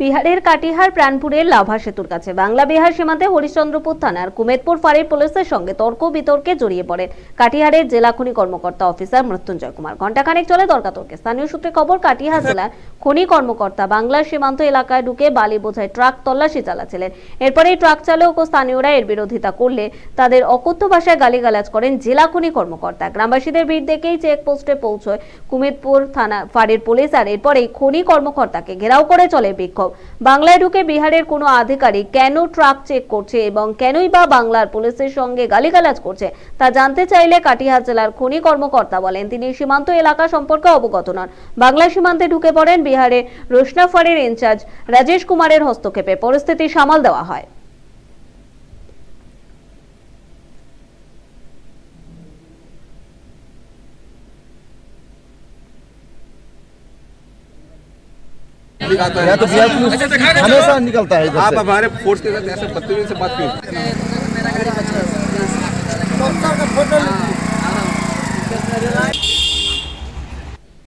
বিহারের কাটিহার প্রাণপুরের লাভা সেতুর কাছে বাংলা বিহার সীমান্তে হরিশ্চন্দ্রপুর থানার কুমেদপুর ফাঁড়ির পুলিশের সঙ্গে তর্ক বিতর্কে জড়িয়ে পড়েন কাটিহারের জেলা খনি কর্মকর্তা অফিসার মৃত্যুঞ্জয় কুমার ঘণ্টাখানেক চলে দরকাতর্কে স্থানীয় সূত্রে খবর কাটিহার আচ্ছা। জেলার খনি কর্মকর্তা বাংলার সীমান্ত এলাকায় ঢুকে বালি বোঝায় ট্রাক তল্লাশি চালাচ্ছিলেন এরপরে ট্রাক চালক ও স্থানীয়রা এর বিরোধিতা করলে তাদের অকথ্য ভাষায় গালিগালাজ করেন জেলা খনি কর্মকর্তা গ্রামবাসীদের ভিড় দেখেই চেকপোস্টে পৌঁছয় কুমিরপুর থানা ফাঁড়ির পুলিশ আর এরপরেই খনি কর্মকর্তাকে ঘেরাও করে চলে বিক্ষোভ বাংলায় ঢুকে বিহারের কোনো আধিকারিক কেন ট্রাক চেক করছে এবং কেনই বা বাংলার পুলিশের সঙ্গে গালিগালাজ করছে তা জানতে চাইলে কাটিহার জেলার খনি কর্মকর্তা বলেন তিনি সীমান্ত এলাকা সম্পর্কে অবগত নন বাংলা সীমান্তে ঢুকে পড়েন বিহারে রোশনাফারের ইনচার্জ রাজেশ কুমারের হস্তক্ষেপে পরিস্থিতি সামাল দেওয়া হয়